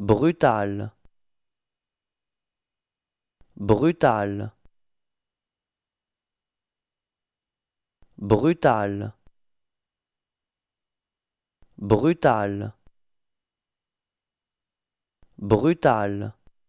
Brutal Brutal Brutal Brutal Brutal